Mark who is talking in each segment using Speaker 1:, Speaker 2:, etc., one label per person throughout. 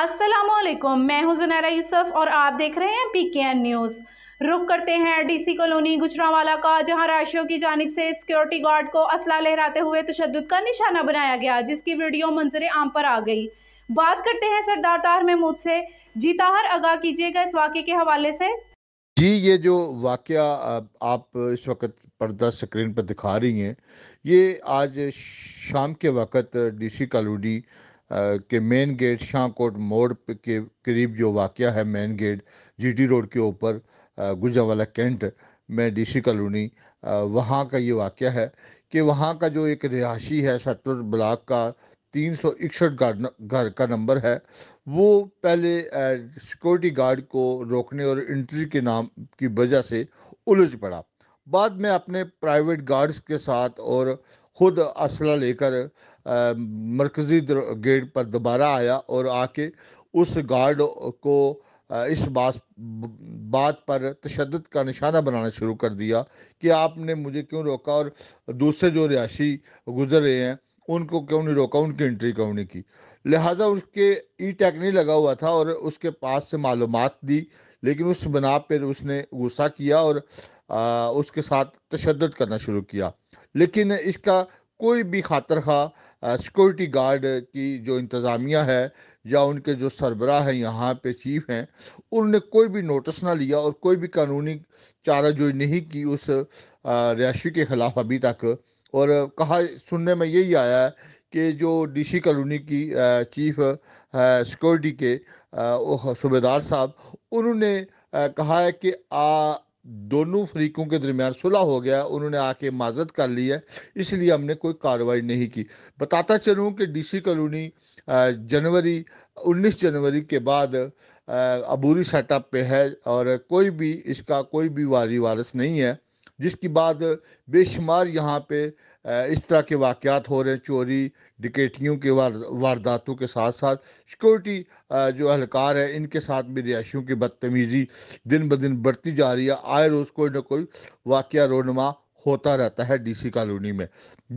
Speaker 1: असलम मैं हूं जुनैरा यूसुफ और आप देख रहे हैं पी के एन न्यूज़ रुक करते हैं डीसी कॉलोनी गुजरावाला का जहां राशियों की जानब से सिक्योरिटी गार्ड को असला लहराते हुए तशद का निशाना बनाया गया जिसकी वीडियो मंजर आम पर आ गई बात करते हैं सरदार तार महमूद से जीताहर आगा कीजिएगा इस वाक्य के हवाले से
Speaker 2: जी ये जो वाक़ आप इस वक्त पर्दा स्क्रीन पर दिखा रही हैं ये आज शाम के वक़्त डीसी कॉलोनी के मेन गेट शाहकोट मोड़ के करीब जो वाक़ है मेन गेट जीटी रोड के ऊपर गुजरावाला कैंट में डीसी कॉलोनी वहाँ का ये वाक़ है कि वहाँ का जो एक रिहाशी है सतलुज ब्लाक का तीन सौ इकसठ घर का नंबर है वो पहले सिक्योरिटी गार्ड को रोकने और एंट्री के नाम की वजह से उलझ पड़ा बाद में अपने प्राइवेट गार्ड्स के साथ और खुद असला लेकर मरकज़ी गेट पर दोबारा आया और आके उस गार्ड को इस बात बात पर तशद का निशाना बनाना शुरू कर दिया कि आपने मुझे क्यों रोका और दूसरे जो रिहाशी गुजर रहे हैं उनको क्यों नहीं रोका उनकी एंट्री क्यों नहीं की लिहाजा उसके ई टैग नहीं लगा हुआ था और उसके पास से मालूम दी लेकिन उस बना पर उसने गुस्सा किया और आ, उसके साथ तशद करना शुरू किया लेकिन इसका कोई भी खातर खा सिक्योरिटी गार्ड की जो इंतज़ामिया है या उनके जो सरबरा हैं यहाँ पे चीफ हैं उन्होंने कोई भी नोटिस ना लिया और कोई भी कानूनी चारा जो नहीं की उस रिहायशी के ख़िलाफ़ अभी तक और कहा सुनने में यही आया है कि जो डीसी कॉलोनी की चीफ सिक्योरिटी के सूबेदार साहब उन्होंने कहा है कि आ, दोनों फरीकों के दरमियान सुलह हो गया उन्होंने आके माजत कर ली है इसलिए हमने कोई कार्रवाई नहीं की बताता चलूँ कि डी सी कॉलोनी जनवरी उन्नीस जनवरी के बाद अबूरी सेटअप पे है और कोई भी इसका कोई भी वारी वारस नहीं है जिसकी बाद बेशुमार यहाँ पे इस तरह के वाक़ात हो रहे हैं चोरी डिकेटियों के वारदातों के साथ साथ सिक्योरिटी जो अहलकार है इनके साथ भी रिहायशियों की बदतमीज़ी दिन ब दिन बढ़ती जा रही है आए रोज़ कोई ना कोई वाक़ रोनमा होता रहता है डीसी कॉलोनी में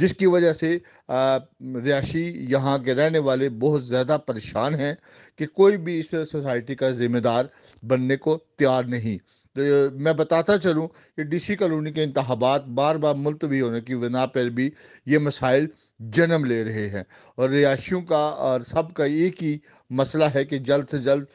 Speaker 2: जिसकी वजह से रिहायशी यहाँ के रहने वाले बहुत ज़्यादा परेशान हैं कि कोई भी इस सोसाइटी का ज़िम्मेदार बनने को तैयार नहीं तो मैं बताता चलूँ कि डीसी कॉलोनी के इंतबात बार बार मुलतवी होने की बिना पर भी ये मसाइल जन्म ले रहे हैं और रिहायशियों का और सब का एक ही मसला है कि जल्द से जल्द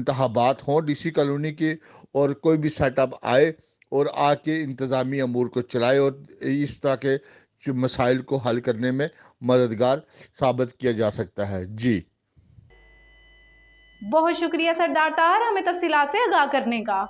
Speaker 2: इंतबात हों डीसी कॉलोनी के और कोई भी सेटअप आए और आके इंतज़ामी अमूर को चलाए और इस तरह के मसाइल को हल करने में मददगार साबित किया जा सकता है जी
Speaker 1: बहुत शुक्रिया सरदार तार हमें तफसीत से आगाह करने का